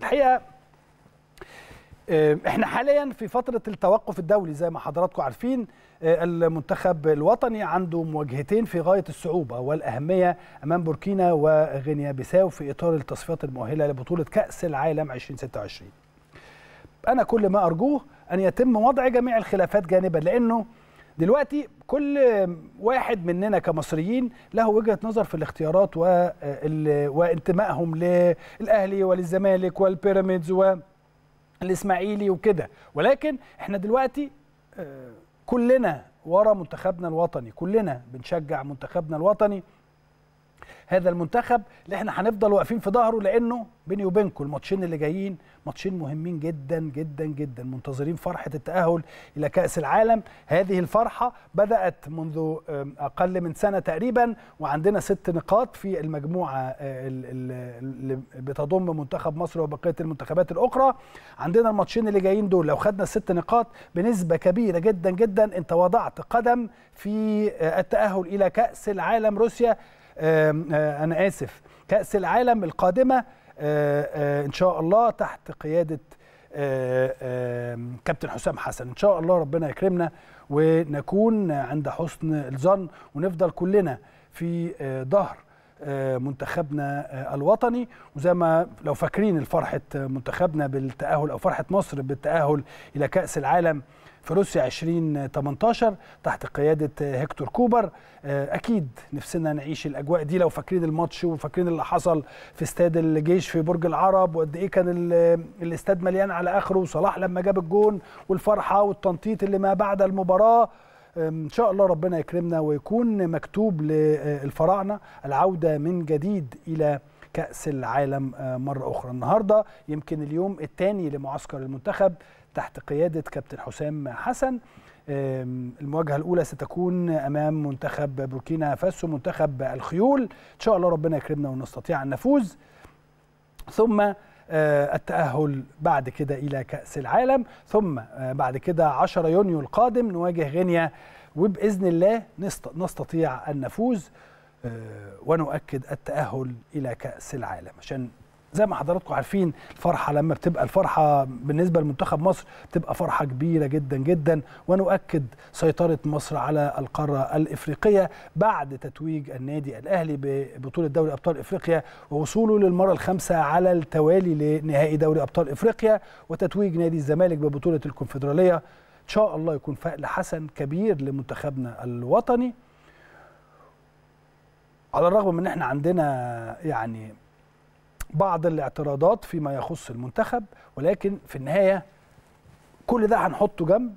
الحقيقه آه، احنا حاليا في فتره التوقف الدولي زي ما حضراتكم عارفين آه، المنتخب الوطني عنده مواجهتين في غايه الصعوبه والاهميه امام بوركينا وغينيا بيساو في اطار التصفيات المؤهله لبطوله كاس العالم 2026 انا كل ما ارجوه ان يتم وضع جميع الخلافات جانبا لانه دلوقتي كل واحد مننا كمصريين له وجهه نظر في الاختيارات وانتمائهم للاهلي وللزمالك والبيراميدز والاسماعيلي وكده ولكن احنا دلوقتي آه، كلنا ورا منتخبنا الوطني كلنا بنشجع منتخبنا الوطني هذا المنتخب اللي احنا هنفضل واقفين في ظهره لانه بيني وبينكم الماتشين اللي جايين ماتشين مهمين جدا جدا جدا منتظرين فرحه التاهل الى كاس العالم هذه الفرحه بدات منذ اقل من سنه تقريبا وعندنا ست نقاط في المجموعه آه، اللي بتضم منتخب مصر وبقيه المنتخبات الاخرى عندنا الماتشين اللي جايين دول لو خدنا الست نقاط بنسبه كبيره جدا جدا انت وضعت قدم في آه، التاهل الى كاس العالم روسيا آه، انا اسف كاس العالم القادمه آه، آه، ان شاء الله تحت قياده كابتن حسام حسن ان شاء الله ربنا يكرمنا ونكون عند حسن الظن ونفضل كلنا في ظهر آه، منتخبنا آه، الوطني وزي ما لو فاكرين فرحه آه، منتخبنا بالتاهل او فرحه مصر بالتاهل الى كاس العالم في روسيا 2018 تحت قيادة هكتور كوبر أكيد نفسنا نعيش الأجواء دي لو فاكرين الماتش وفاكرين اللي حصل في استاد الجيش في برج العرب وقد إيه كان الاستاد مليان على آخره وصلاح لما جاب الجون والفرحة والتنطيط اللي ما بعد المباراة ان شاء الله ربنا يكرمنا ويكون مكتوب للفراعنه العوده من جديد الى كاس العالم أه، مره اخرى النهارده يمكن اليوم الثاني لمعسكر المنتخب تحت قياده كابتن حسام حسن المواجهة الأولى ستكون أمام منتخب بوركينا فاسو منتخب الخيول إن شاء الله ربنا يكرمنا ونستطيع أن نفوز ثم آه، التأهل بعد كده إلى كأس العالم ثم آه، بعد كده 10 يونيو القادم نواجه غينيا وبإذن الله نستطيع أن نفوز آه، ونؤكد التأهل إلى كأس العالم عشان زي ما حضراتكم عارفين الفرحه لما بتبقى الفرحه بالنسبه لمنتخب مصر بتبقى فرحه كبيره جدا جدا ونؤكد سيطره مصر على القاره الافريقيه بعد تتويج النادي الاهلي ببطوله دوري ابطال افريقيا ووصوله للمره الخامسه على التوالي لنهائي دوري ابطال افريقيا وتتويج نادي الزمالك ببطوله الكونفدراليه ان شاء الله يكون فأل حسن كبير لمنتخبنا الوطني على الرغم من ان احنا عندنا يعني بعض الاعتراضات فيما يخص المنتخب ولكن في النهايه كل ده هنحطه جنب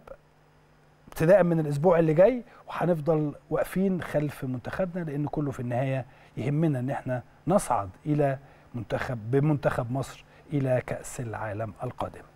ابتداء من الاسبوع اللي جاي وهنفضل واقفين خلف منتخبنا لان كله في النهايه يهمنا ان احنا نصعد الى منتخب بمنتخب مصر الى كاس العالم القادم